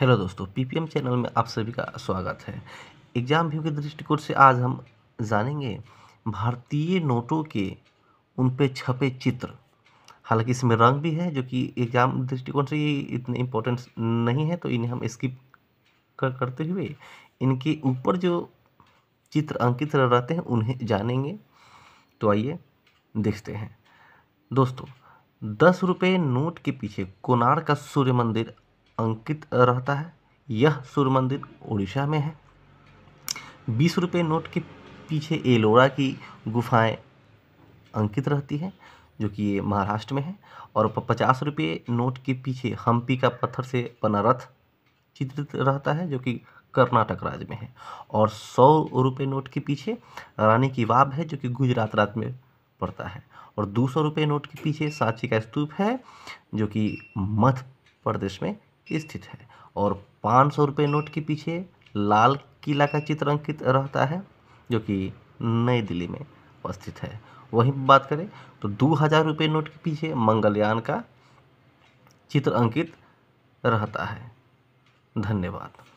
hello दोस्तों ppm channel में आप सभी का स्वागत है एग्जाम व्यू के दृष्टिकोण से आज हम जानेंगे भारतीय नोटों के उन पे छपे चित्र हालांकि इसमें रंग भी है जो कि एग्जाम दृष्टिकोण से ये इतने इम्पोर्टेंट नहीं है तो इन्हें हम स्किप कर करते हुए इनके ऊपर जो चित्र अंकित रहते हैं उन्हें जानेंगे तो आइए देखते हैं दोस्तों दस रुपये नोट के पीछे कोनार का सूर्य मंदिर अंकित रहता है यह सूर्य मंदिर उड़ीसा में है बीस रुपये नोट के पीछे एलोरा की गुफाएं अंकित रहती हैं जो कि ये महाराष्ट्र में है और पचास रुपये नोट के पीछे हम्पी का पत्थर से बना रथ चित्रित रहता है जो कि कर्नाटक राज्य में है और सौ रुपये नोट के पीछे रानी की वाब है जो कि गुजरात राज्य में पड़ता है और दो सौ रुपये नोट के पीछे सांची का स्तूप है जो कि मध्य प्रदेश में स्थित है और पाँच सौ रुपये नोट के पीछे लाल किला का चित्र अंकित रहता है जो कि नई दिल्ली में अवस्थित है वहीं बात करें तो दो हज़ार रुपये नोट के पीछे मंगलयान का चित्र अंकित रहता है धन्यवाद